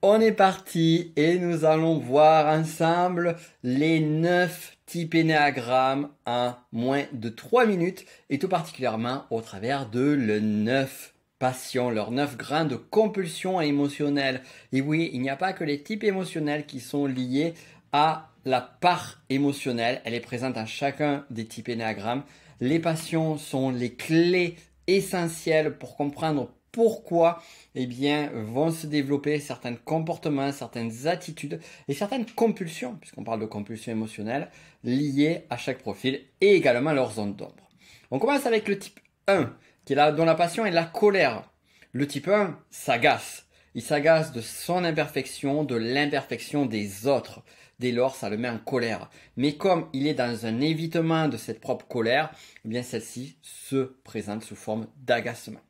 On est parti et nous allons voir ensemble les 9 types énéagrammes en moins de 3 minutes et tout particulièrement au travers de le 9 patients, leurs 9 de compulsion émotionnelle. Et oui, il n'y a pas que les types émotionnels qui sont liés à la part émotionnelle, elle est présente à chacun des types énéagrammes. Les passions sont les clés essentielles pour comprendre pourquoi eh bien, vont se développer certains comportements, certaines attitudes et certaines compulsions, puisqu'on parle de compulsions émotionnelles, liées à chaque profil et également à leur zone d'ombre. On commence avec le type 1, qui est dont la passion est la colère. Le type 1 s'agace. Il s'agace de son imperfection, de l'imperfection des autres. Dès lors, ça le met en colère. Mais comme il est dans un évitement de cette propre colère, eh bien celle-ci se présente sous forme d'agacement.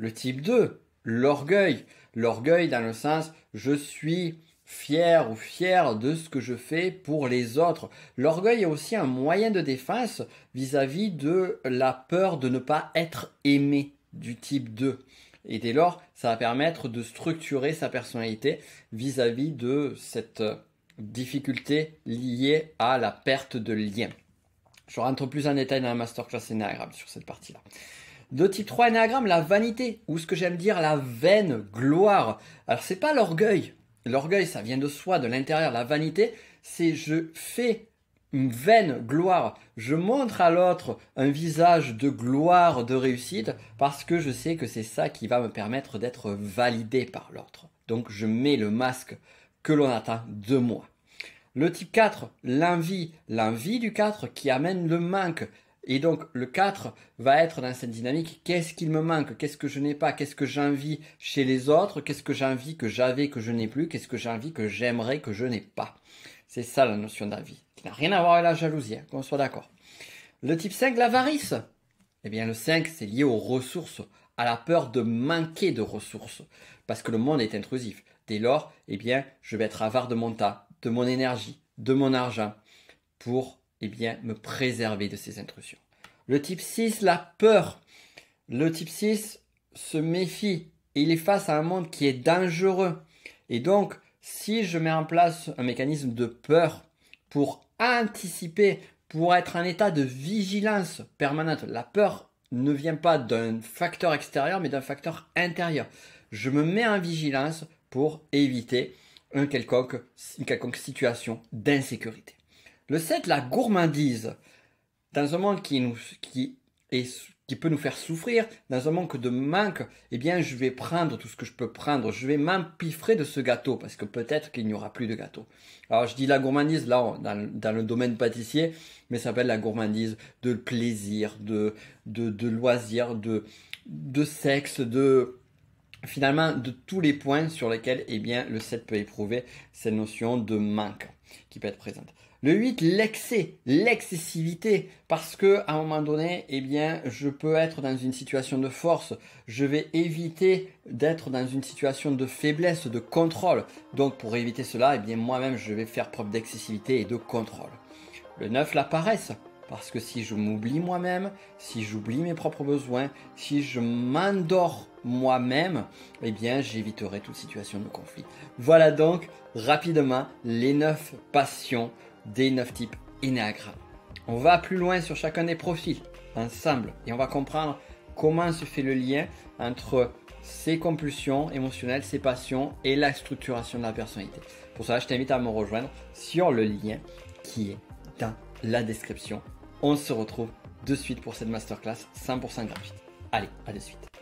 Le type 2, l'orgueil. L'orgueil dans le sens je suis fier ou fier de ce que je fais pour les autres. L'orgueil est aussi un moyen de défense vis-à-vis de la peur de ne pas être aimé du type 2. Et dès lors, ça va permettre de structurer sa personnalité vis-à-vis de cette euh, difficulté liée à la perte de lien. Je rentre plus en détail dans la masterclass agréable sur cette partie-là. De type 3 Enneagramme, la vanité, ou ce que j'aime dire la vaine gloire. Alors c'est pas l'orgueil. L'orgueil, ça vient de soi, de l'intérieur. La vanité, c'est je fais une vaine gloire. Je montre à l'autre un visage de gloire, de réussite, parce que je sais que c'est ça qui va me permettre d'être validé par l'autre. Donc je mets le masque que l'on attend de moi. Le type 4, l'envie, l'envie du 4 qui amène le manque, et donc le 4 va être dans cette dynamique, qu'est-ce qu'il me manque, qu'est-ce que je n'ai pas, qu'est-ce que j'envie chez les autres, qu'est-ce que j'envie que j'avais que je n'ai plus, qu'est-ce que j'envie que j'aimerais que je n'ai pas. C'est ça la notion d'envie, qui n'a rien à voir avec la jalousie, hein, qu'on soit d'accord. Le type 5, l'avarice. Eh bien le 5, c'est lié aux ressources, à la peur de manquer de ressources, parce que le monde est intrusif. Dès lors, eh bien, je vais être avare de mon tas, de mon énergie, de mon argent, pour eh bien, me préserver de ces intrusions. Le type 6, la peur. Le type 6 se méfie. Il est face à un monde qui est dangereux. Et donc, si je mets en place un mécanisme de peur pour anticiper, pour être en état de vigilance permanente, la peur ne vient pas d'un facteur extérieur, mais d'un facteur intérieur. Je me mets en vigilance pour éviter un une quelconque situation d'insécurité. Le 7, la gourmandise. Dans un monde qui, nous, qui, est, qui peut nous faire souffrir, dans un manque de manque, eh bien, je vais prendre tout ce que je peux prendre. Je vais m'empiffrer de ce gâteau parce que peut-être qu'il n'y aura plus de gâteau. Alors, je dis la gourmandise, là, dans, le domaine pâtissier, mais ça s'appelle la gourmandise de plaisir, de, de, de loisir, de, de sexe, de, finalement de tous les points sur lesquels eh bien, le 7 peut éprouver cette notion de manque qui peut être présente. Le 8, l'excès, l'excessivité, parce que à un moment donné, eh bien, je peux être dans une situation de force, je vais éviter d'être dans une situation de faiblesse, de contrôle. Donc pour éviter cela, eh bien moi-même je vais faire preuve d'excessivité et de contrôle. Le 9, la paresse, parce que si je m'oublie moi-même, si j'oublie mes propres besoins, si je m'endors moi-même, eh bien j'éviterai toute situation de conflit. Voilà donc rapidement les 9 passions des 9 types On va plus loin sur chacun des profils ensemble et on va comprendre comment se fait le lien entre ses compulsions émotionnelles, ses passions et la structuration de la personnalité. Pour cela, je t'invite à me rejoindre sur le lien qui est dans la description. On se retrouve de suite pour cette masterclass 100% gratuite. Allez, à de suite.